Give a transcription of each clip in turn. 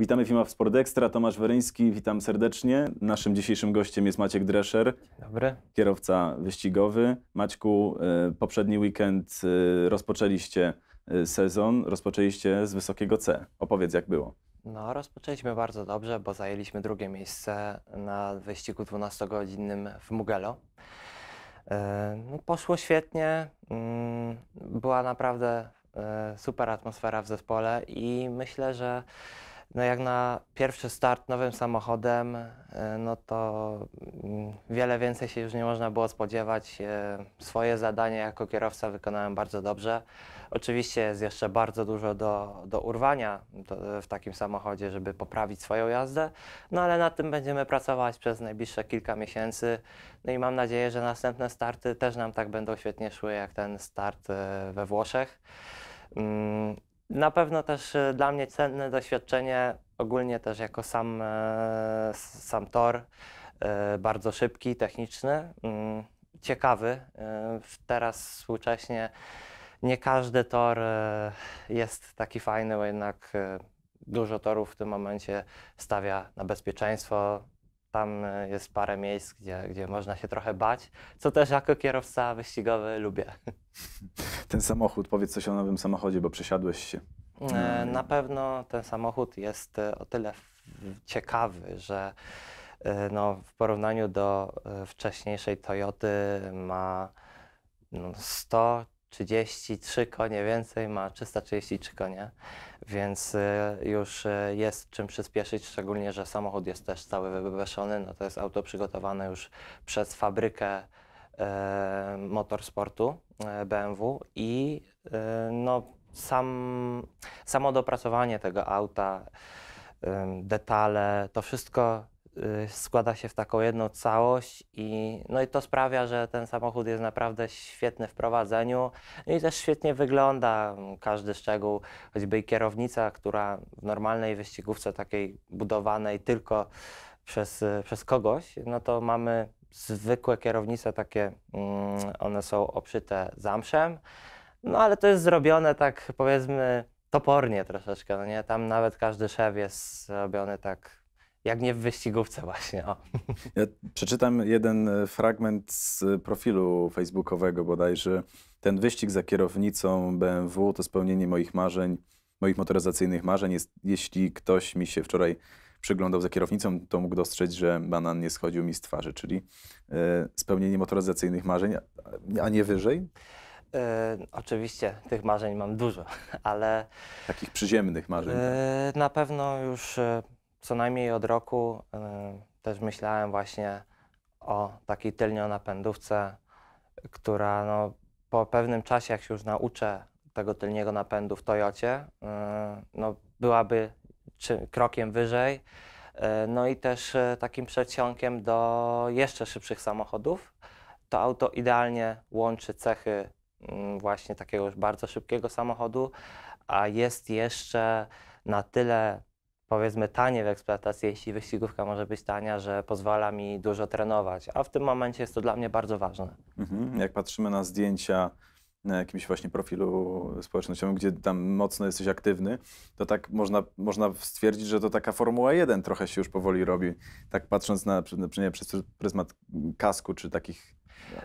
Witamy firma w Sport Extra, Tomasz Weryński, witam serdecznie. Naszym dzisiejszym gościem jest Maciek Drescher, Dobry. kierowca wyścigowy. Maćku, e, poprzedni weekend e, rozpoczęliście e, sezon, rozpoczęliście z wysokiego C. Opowiedz jak było. No, rozpoczęliśmy bardzo dobrze, bo zajęliśmy drugie miejsce na wyścigu 12-godzinnym w Mugello. No, poszło świetnie, mm, była naprawdę super atmosfera w zespole i myślę, że no jak na pierwszy start nowym samochodem, e, no to mm, wiele więcej się już nie można było spodziewać. E, swoje zadanie jako kierowca wykonałem bardzo dobrze. Oczywiście jest jeszcze bardzo dużo do, do urwania e, w takim samochodzie, żeby poprawić swoją jazdę, no ale nad tym będziemy pracować przez najbliższe kilka miesięcy. No i mam nadzieję, że następne starty też nam tak będą świetnie szły jak ten start we Włoszech. Mm, na pewno też e, dla mnie cenne doświadczenie, ogólnie też jako sam, e, sam tor, e, bardzo szybki, techniczny, mm, ciekawy. Teraz współcześnie nie każdy tor jest taki fajny, bo jednak dużo torów w tym momencie stawia na bezpieczeństwo, tam e, jest parę miejsc, gdzie, gdzie można się trochę bać, co też jako kierowca wyścigowy lubię. Ten samochód, powiedz coś o nowym samochodzie, bo przesiadłeś się. E, mm. Na pewno ten samochód jest e, o tyle ciekawy, że no, w porównaniu do wcześniejszej Toyoty ma 100 no, 33 konie więcej, ma 333 konie, więc y, już y, jest czym przyspieszyć, szczególnie, że samochód jest też cały wyweszony, no to jest auto przygotowane już przez fabrykę e, motorsportu e, BMW i e, no, sam, samo dopracowanie tego auta, detale, to wszystko Y, składa się w taką jedną całość i, no i to sprawia, że ten samochód jest naprawdę świetny w prowadzeniu no i też świetnie wygląda każdy szczegół, choćby i kierownica, która w normalnej wyścigówce takiej budowanej tylko przez, y, przez kogoś, no to mamy zwykłe kierownice takie, mm, one są obszyte zamszem, no ale to jest zrobione tak powiedzmy topornie troszeczkę, no nie? Tam nawet każdy szew jest robiony tak jak nie w wyścigówce właśnie. O. Ja przeczytam jeden e, fragment z e, profilu facebookowego bodajże. Ten wyścig za kierownicą BMW to spełnienie moich marzeń, moich motoryzacyjnych marzeń. Jest, jeśli ktoś mi się wczoraj przyglądał za kierownicą, to mógł dostrzec, że banan nie schodził mi z twarzy, czyli e, spełnienie motoryzacyjnych marzeń, a nie wyżej? oczywiście tych marzeń mam dużo, ale. Takich przyziemnych marzeń. Tak. na pewno już co najmniej od roku y, też myślałem właśnie o takiej tylnionapędówce, która no, po pewnym czasie, jak się już nauczę tego tylniego napędu w Toyocie, y, no, byłaby krokiem wyżej. Y, no i też takim przedsionkiem do jeszcze szybszych samochodów. To auto idealnie łączy cechy mm, właśnie takiego już bardzo szybkiego samochodu, a jest jeszcze na tyle powiedzmy tanie w eksploatacji, jeśli wyścigówka może być tania, że pozwala mi dużo trenować, a w tym momencie jest to dla mnie bardzo ważne. Mhm. Jak patrzymy na zdjęcia na e, jakimś właśnie profilu społecznościowym, gdzie tam mocno jesteś aktywny, to tak można, można stwierdzić, że to taka Formuła 1 trochę się już powoli robi, tak patrząc na, na przynajmniej przez pryzmat kasku czy takich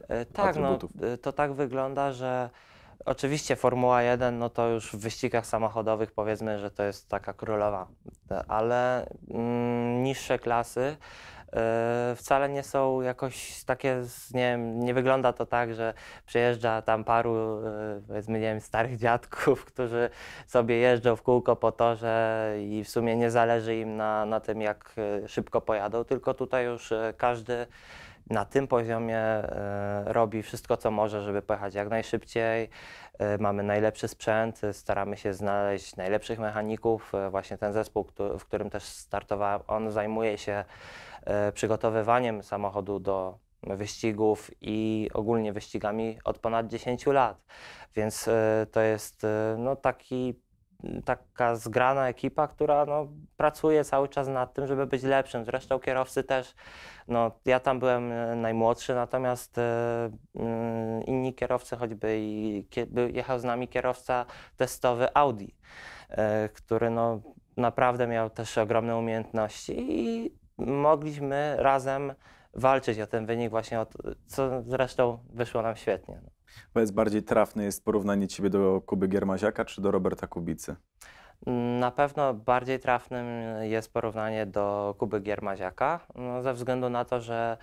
e, tak, No, e, to tak wygląda, że Oczywiście Formuła 1, no to już w wyścigach samochodowych powiedzmy, że to jest taka królowa, ale mm, niższe klasy y, wcale nie są jakoś takie, nie, wiem, nie wygląda to tak, że przyjeżdża tam paru y, powiedzmy, nie wiem, starych dziadków, którzy sobie jeżdżą w kółko po torze i w sumie nie zależy im na, na tym, jak y, szybko pojadą, tylko tutaj już każdy na tym poziomie e, robi wszystko, co może, żeby pojechać jak najszybciej. E, mamy najlepszy sprzęt, staramy się znaleźć najlepszych mechaników. E, właśnie ten zespół, w którym też startowałem, on zajmuje się przygotowywaniem samochodu do wyścigów i ogólnie wyścigami od ponad 10 lat. Więc to jest no, taki taka zgrana ekipa, która no, pracuje cały czas nad tym, żeby być lepszym. Zresztą kierowcy też, no, ja tam byłem e, najmłodszy, natomiast e, mm, inni kierowcy, choćby i, jechał z nami kierowca testowy Audi, e, który no, naprawdę miał też ogromne umiejętności i mogliśmy razem walczyć o ten wynik właśnie, co zresztą wyszło nam świetnie. No. Powiedz, bardziej trafne jest porównanie ciebie do Kuby Giermaziaka czy do Roberta Kubicy? Na pewno bardziej trafnym jest porównanie do Kuby Giermaziaka, no ze względu na to, że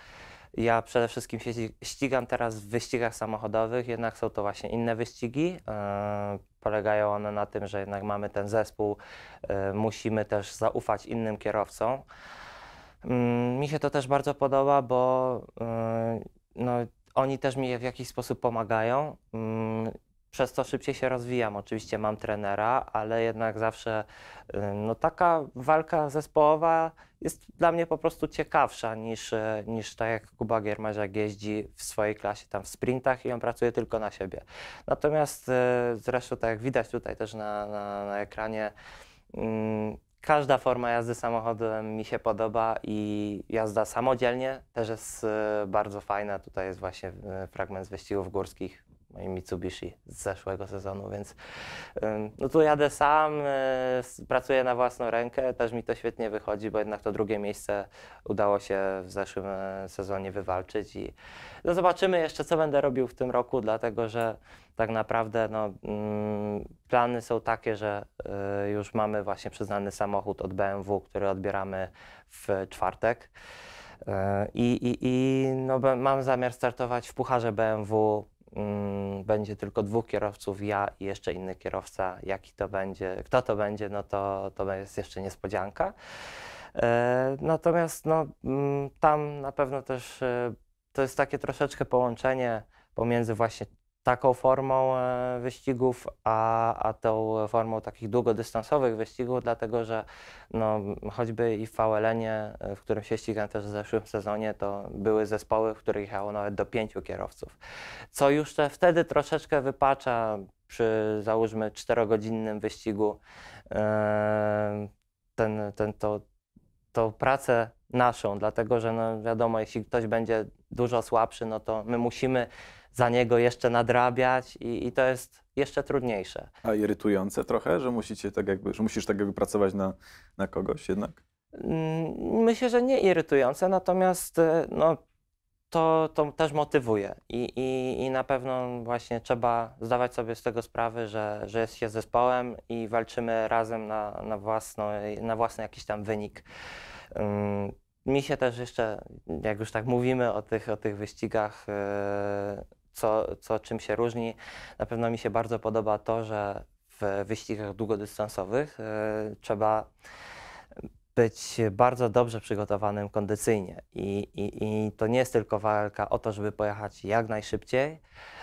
ja przede wszystkim się ścigam teraz w wyścigach samochodowych, jednak są to właśnie inne wyścigi. E, polegają one na tym, że jednak mamy ten zespół, e, musimy też zaufać innym kierowcom. Mm, mi się to też bardzo podoba, bo e, no, oni też mi w jakiś sposób pomagają, mm, przez co szybciej się rozwijam. Oczywiście mam trenera, ale jednak zawsze y, no, taka walka zespołowa jest dla mnie po prostu ciekawsza niż, y, niż tak jak Kuba Giermarzak jeździ w swojej klasie tam w sprintach i on pracuje tylko na siebie. Natomiast y, zresztą tak jak widać tutaj też na, na, na ekranie, mm, Każda forma jazdy samochodem mi się podoba i jazda samodzielnie też jest y, bardzo fajna. Tutaj jest właśnie y, fragment z wyścigów górskich, moim Mitsubishi z zeszłego sezonu, więc no tu jadę sam, e, pracuję na własną rękę, też mi to świetnie wychodzi, bo jednak to drugie miejsce udało się w zeszłym e, sezonie wywalczyć i no zobaczymy jeszcze, co będę robił w tym roku, dlatego że tak naprawdę no, mm, plany są takie, że e, już mamy właśnie przyznany samochód od BMW, który odbieramy w czwartek. I, i, i no, mam zamiar startować w Pucharze BMW Mm, będzie tylko dwóch kierowców, ja i jeszcze inny kierowca, jaki to będzie, kto to będzie, no to, to jest jeszcze niespodzianka. E, natomiast no, mm, tam na pewno też e, to jest takie troszeczkę połączenie pomiędzy właśnie taką formą e, wyścigów, a, a tą formą takich długodystansowych wyścigów, dlatego że no, choćby i w vln e, w którym się ścigam też w zeszłym sezonie, to były zespoły, w których jechało nawet do pięciu kierowców, co już wtedy troszeczkę wypacza przy załóżmy czterogodzinnym wyścigu e, ten, ten, to, tą pracę naszą, dlatego że no, wiadomo, jeśli ktoś będzie dużo słabszy, no to my musimy za niego jeszcze nadrabiać i, i to jest jeszcze trudniejsze. A irytujące trochę, że, musicie tak jakby, że musisz tak jakby pracować na, na kogoś jednak? Mm, myślę, że nie irytujące, natomiast e, no, to, to też motywuje I, i, i na pewno właśnie trzeba zdawać sobie z tego sprawy, że, że jest się zespołem i walczymy razem na, na, własno, na własny jakiś tam wynik. Mm, mi się też jeszcze, jak już tak mówimy o tych, o tych wyścigach, e, co, co czym się różni. Na pewno mi się bardzo podoba to, że w wyścigach długodystansowych e, trzeba być bardzo dobrze przygotowanym kondycyjnie. I, i, I to nie jest tylko walka o to, żeby pojechać jak najszybciej.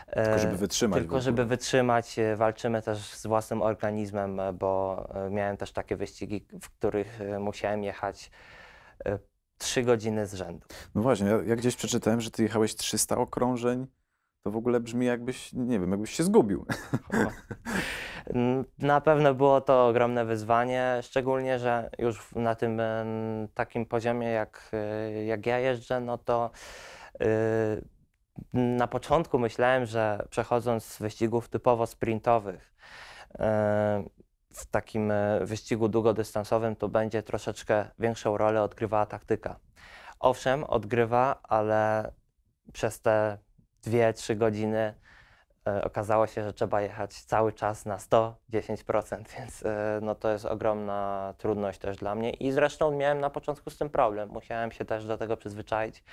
E, tylko żeby wytrzymać. Tylko żeby wytrzymać. E, walczymy też z własnym organizmem, bo miałem też takie wyścigi, w których musiałem jechać trzy godziny z rzędu. No właśnie, ja, ja gdzieś przeczytałem, że ty jechałeś 300 okrążeń to w ogóle brzmi jakbyś, nie wiem, jakbyś się zgubił. Na pewno było to ogromne wyzwanie, szczególnie, że już na tym takim poziomie, jak, y, jak ja jeżdżę, no to y, na początku myślałem, że przechodząc z wyścigów typowo sprintowych, y, w takim e, wyścigu długodystansowym, to będzie troszeczkę większą rolę odgrywała taktyka. Owszem, odgrywa, ale przez te dwie trzy godziny e, okazało się, że trzeba jechać cały czas na 110%, więc e, no to jest ogromna trudność też dla mnie i zresztą miałem na początku z tym problem. Musiałem się też do tego przyzwyczaić,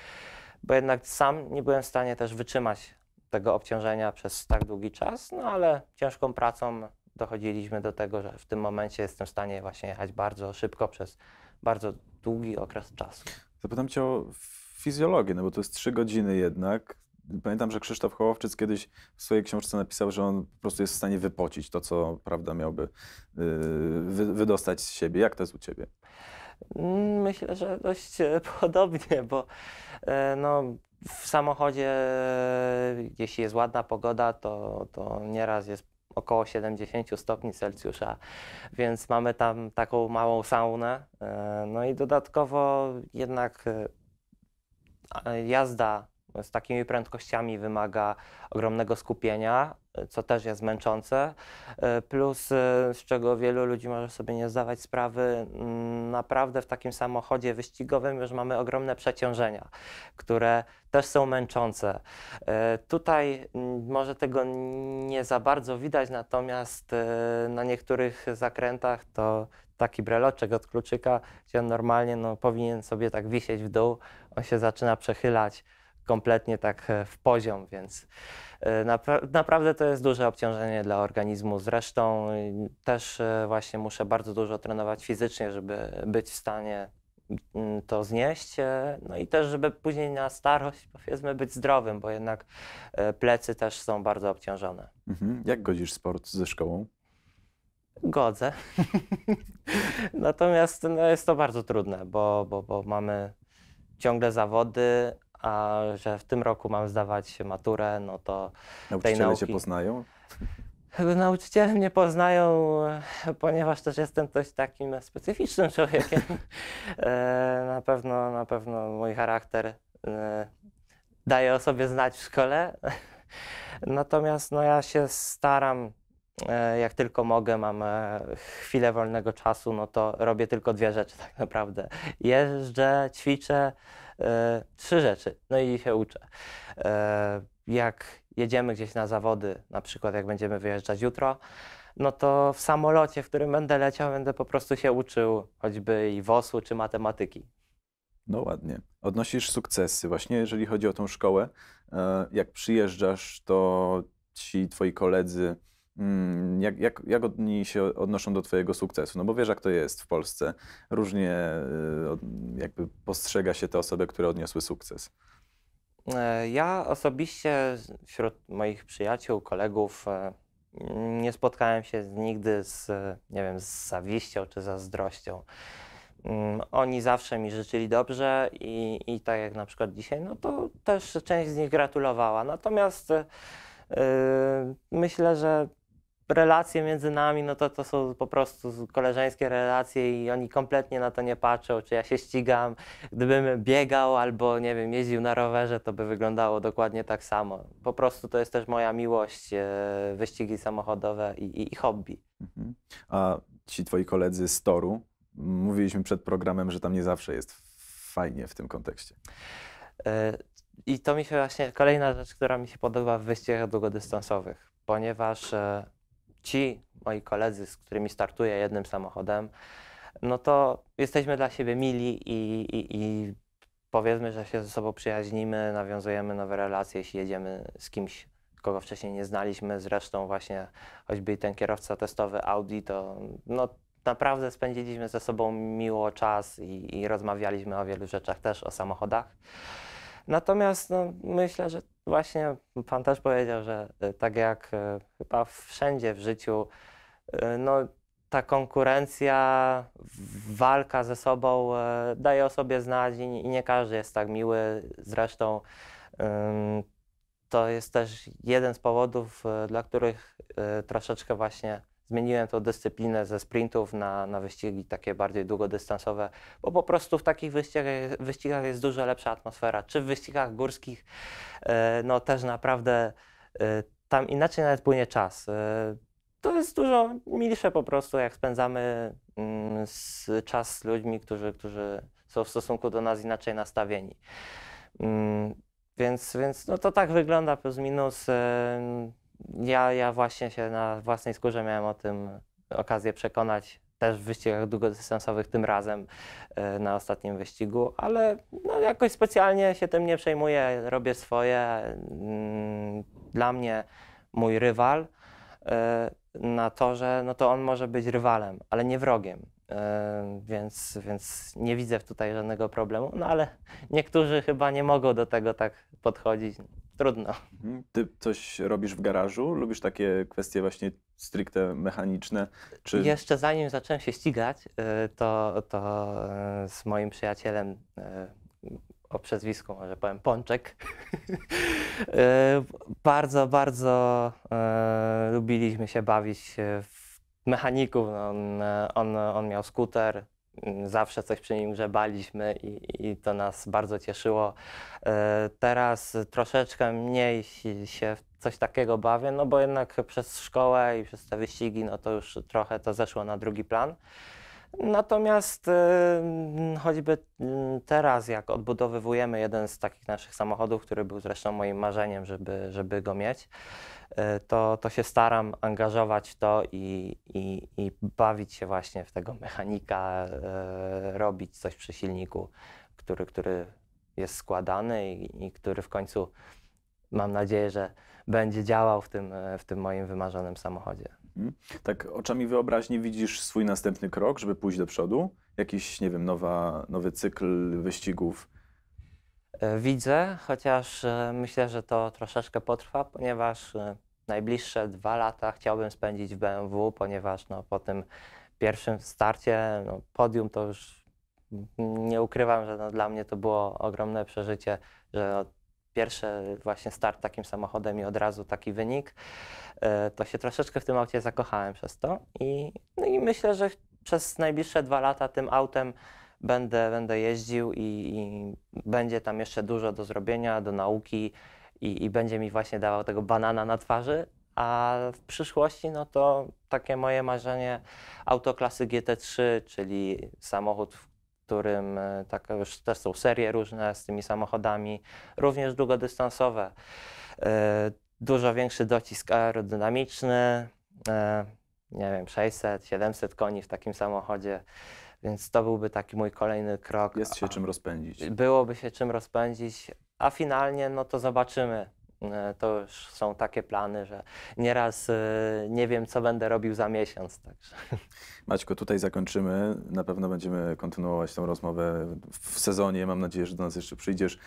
bo jednak sam nie byłem w stanie też wytrzymać tego obciążenia przez tak długi czas, no ale ciężką pracą dochodziliśmy do tego, że w tym momencie jestem w stanie właśnie jechać bardzo szybko przez bardzo długi okres czasu. Zapytam Cię o fizjologię, no bo to jest 3 godziny jednak, Pamiętam, że Krzysztof Hołowczyc kiedyś w swojej książce napisał, że on po prostu jest w stanie wypocić to, co prawda miałby yy, wydostać z siebie. Jak to jest u ciebie? Myślę, że dość e, podobnie, bo e, no, w samochodzie, e, jeśli jest ładna pogoda, to, to nieraz jest około 70 stopni Celsjusza, więc mamy tam taką małą saunę. No i dodatkowo jednak jazda z takimi prędkościami wymaga ogromnego skupienia, co też jest męczące. E, plus, e, z czego wielu ludzi może sobie nie zdawać sprawy, mm, naprawdę w takim samochodzie wyścigowym już mamy ogromne przeciążenia, które też są męczące. E, tutaj mm, może tego nie za bardzo widać, natomiast na niektórych zakrętach to taki breloczek od kluczyka, gdzie on normalnie no, powinien sobie tak wisieć w dół, on się zaczyna przechylać kompletnie tak e, w poziom, więc e, napra naprawdę to jest duże obciążenie dla organizmu. Zresztą też e, właśnie muszę bardzo dużo trenować fizycznie, żeby być w stanie mm, to znieść, no i też, żeby później na starość, powiedzmy, być zdrowym, bo jednak plecy też są bardzo obciążone. Mhm. Jak godzisz sport ze szkołą? Godzę. Natomiast no, jest to bardzo trudne, bo, bo, bo mamy ciągle zawody, a że w tym roku mam zdawać maturę, no to Nauczyciele tej nauki... cię poznają? Nauczyciele mnie poznają, ponieważ też jestem dość takim specyficznym człowiekiem. E, na pewno, na pewno mój charakter e, daje o sobie znać w szkole. Natomiast no, ja się staram, e, jak tylko mogę, mam chwilę wolnego czasu, no to robię tylko dwie rzeczy tak naprawdę. Jeżdżę, ćwiczę, E, trzy rzeczy, no i się uczę. E, jak jedziemy gdzieś na zawody, na przykład jak będziemy wyjeżdżać jutro, no to w samolocie, w którym będę leciał, będę po prostu się uczył choćby i WOS-u czy matematyki. No ładnie. Odnosisz sukcesy. Właśnie jeżeli chodzi o tą szkołę, e, jak przyjeżdżasz, to ci twoi koledzy Mm, jak, jak, jak oni się odnoszą do Twojego sukcesu? No bo wiesz, jak to jest w Polsce. Różnie y, jakby postrzega się te osoby, które odniosły sukces. E, ja osobiście wśród moich przyjaciół, kolegów e, nie spotkałem się nigdy z, nie wiem, z zawiścią czy zazdrością. Mm, oni zawsze mi życzyli dobrze i, i tak jak na przykład dzisiaj, no to też część z nich gratulowała. Natomiast yy, myślę, że relacje między nami, no to to są po prostu koleżeńskie relacje i oni kompletnie na to nie patrzą, czy ja się ścigam. Gdybym biegał albo, nie wiem, jeździł na rowerze, to by wyglądało dokładnie tak samo. Po prostu to jest też moja miłość, e, wyścigi samochodowe i, i, i hobby. Mhm. A ci twoi koledzy z toru, mówiliśmy przed programem, że tam nie zawsze jest fajnie w tym kontekście. E, I to mi się właśnie, kolejna rzecz, która mi się podoba w wyścigach długodystansowych, ponieważ e, ci moi koledzy, z którymi startuję jednym samochodem, no to jesteśmy dla siebie mili i, i, i powiedzmy, że się ze sobą przyjaźnimy, nawiązujemy nowe relacje, jeśli jedziemy z kimś, kogo wcześniej nie znaliśmy. Zresztą właśnie choćby ten kierowca testowy Audi, to no, naprawdę spędziliśmy ze sobą miło czas i, i rozmawialiśmy o wielu rzeczach, też o samochodach. Natomiast no, myślę, że Właśnie Pan też powiedział, że e, tak jak e, chyba wszędzie w życiu, e, no, ta konkurencja, walka ze sobą daje o sobie znać i nie każdy jest tak miły. Zresztą to jest też jeden z powodów, dla których troszeczkę właśnie Zmieniłem tą dyscyplinę ze sprintów na, na wyścigi takie bardziej długodystansowe, bo po prostu w takich wyścigach, wyścigach jest dużo lepsza atmosfera. Czy w wyścigach górskich, e, no też naprawdę e, tam inaczej nawet płynie czas. E, to jest dużo milsze po prostu, jak spędzamy mm, czas z ludźmi, którzy, którzy są w stosunku do nas inaczej nastawieni. Mm, więc, więc no to tak wygląda plus minus ja, ja właśnie się na własnej skórze miałem o tym okazję przekonać też w wyścigach długodystansowych, tym razem e, na ostatnim wyścigu, ale no, jakoś specjalnie się tym nie przejmuję, robię swoje. Mm, dla mnie mój rywal e, na torze, no to on może być rywalem, ale nie wrogiem. E, więc, więc nie widzę tutaj żadnego problemu, no ale niektórzy chyba nie mogą do tego tak podchodzić trudno. Mhm. Ty coś robisz w garażu? Lubisz takie kwestie właśnie stricte mechaniczne? Czy... Jeszcze zanim zacząłem się ścigać, y, to, to y, z moim przyjacielem y, o przezwisku, może powiem Pączek. bardzo, bardzo lubiliśmy się bawić w mechaników. On, on, on miał skuter, Mm, zawsze coś przy nim grzebaliśmy i, i to nas bardzo cieszyło. E, teraz troszeczkę mniej się w coś takiego bawię, no bo jednak przez szkołę i przez te wyścigi, no to już trochę to zeszło na drugi plan. Natomiast choćby teraz, jak odbudowywujemy jeden z takich naszych samochodów, który był zresztą moim marzeniem, żeby, żeby go mieć, e, to, to się staram angażować to i, i, i bawić się właśnie w tego mechanika, e, robić coś przy silniku, który, który jest składany i, i który w końcu mam nadzieję, że będzie działał w tym, e, w tym moim wymarzonym samochodzie. Hmm? Tak oczami wyobraźni widzisz swój następny krok, żeby pójść do przodu? Jakiś, nie wiem, nowa, nowy cykl wyścigów? E, widzę, chociaż e, myślę, że to troszeczkę potrwa, ponieważ e, najbliższe dwa lata chciałbym spędzić w BMW, ponieważ no, po tym pierwszym starcie no, podium to już mm, nie ukrywam, że no, dla mnie to było ogromne przeżycie, że no, pierwszy właśnie start takim samochodem i od razu taki wynik, e, to się troszeczkę w tym aucie zakochałem przez to i, no i myślę, że przez najbliższe dwa lata tym autem będę, będę jeździł i, i będzie tam jeszcze dużo do zrobienia, do nauki i, i będzie mi właśnie dawał tego banana na twarzy, a w przyszłości, no to takie moje marzenie, autoklasy GT3, czyli samochód, w którym e, tak, już też są serie różne z tymi samochodami, również długodystansowe. E, dużo większy docisk aerodynamiczny, e, nie wiem, 600, 700 koni w takim samochodzie. Więc to byłby taki mój kolejny krok. Jest się czym rozpędzić. Byłoby się czym rozpędzić, a finalnie no to zobaczymy. E, to już są takie plany, że nieraz e, nie wiem, co będę robił za miesiąc. Także. Maćko, tutaj zakończymy. Na pewno będziemy kontynuować tę rozmowę w sezonie. Mam nadzieję, że do nas jeszcze przyjdziesz.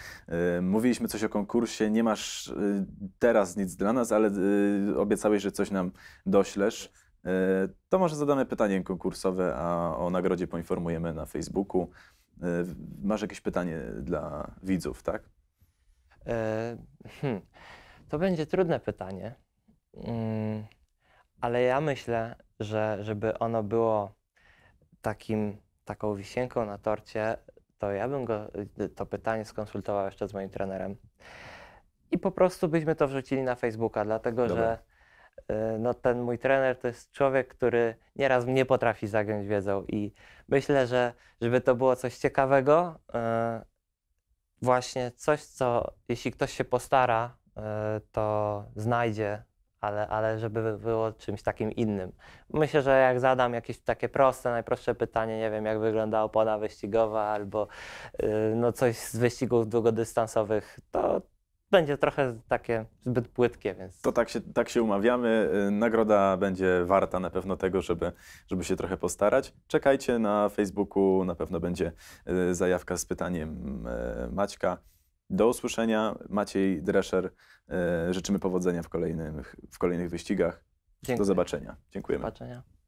E, mówiliśmy coś o konkursie. Nie masz teraz nic dla nas, ale obiecałeś, że coś nam doślesz. To może zadamy pytanie konkursowe, a o nagrodzie poinformujemy na Facebooku. Masz jakieś pytanie dla widzów, tak? E, hmm, to będzie trudne pytanie, mm, ale ja myślę, że żeby ono było takim, taką wisienką na torcie, to ja bym go, to pytanie skonsultował jeszcze z moim trenerem. I po prostu byśmy to wrzucili na Facebooka, dlatego Dobra. że e, no, ten mój trener to jest człowiek, który nieraz mnie potrafi zagiąć wiedzą i myślę, że żeby to było coś ciekawego, e, właśnie coś, co jeśli ktoś się postara, e, to znajdzie, ale, ale żeby było czymś takim innym. Myślę, że jak zadam jakieś takie proste, najprostsze pytanie, nie wiem, jak wygląda opona wyścigowa albo e, no coś z wyścigów długodystansowych, to będzie trochę takie zbyt płytkie, więc... To tak się, tak się umawiamy. Y, nagroda będzie warta na pewno tego, żeby, żeby się trochę postarać. Czekajcie na Facebooku, na pewno będzie y, zajawka z pytaniem y, Maćka. Do usłyszenia. Maciej Drescher. Życzymy powodzenia w kolejnych, w kolejnych wyścigach. Dziękuję. Do zobaczenia. Dziękujemy. Do zobaczenia.